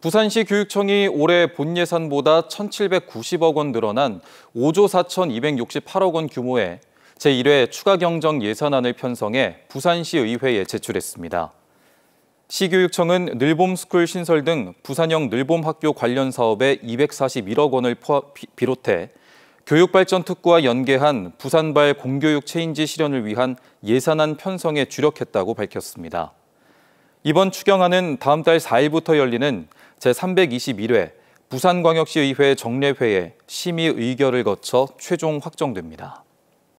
부산시 교육청이 올해 본 예산보다 1,790억 원 늘어난 5조 4,268억 원 규모의 제1회 추가경정 예산안을 편성해 부산시의회에 제출했습니다. 시교육청은 늘봄스쿨 신설 등 부산형 늘봄학교 관련 사업에 241억 원을 비롯해 교육발전특구와 연계한 부산발 공교육 체인지 실현을 위한 예산안 편성에 주력했다고 밝혔습니다. 이번 추경안은 다음 달 4일부터 열리는 제321회 부산광역시의회 정례회에 심의 의결을 거쳐 최종 확정됩니다.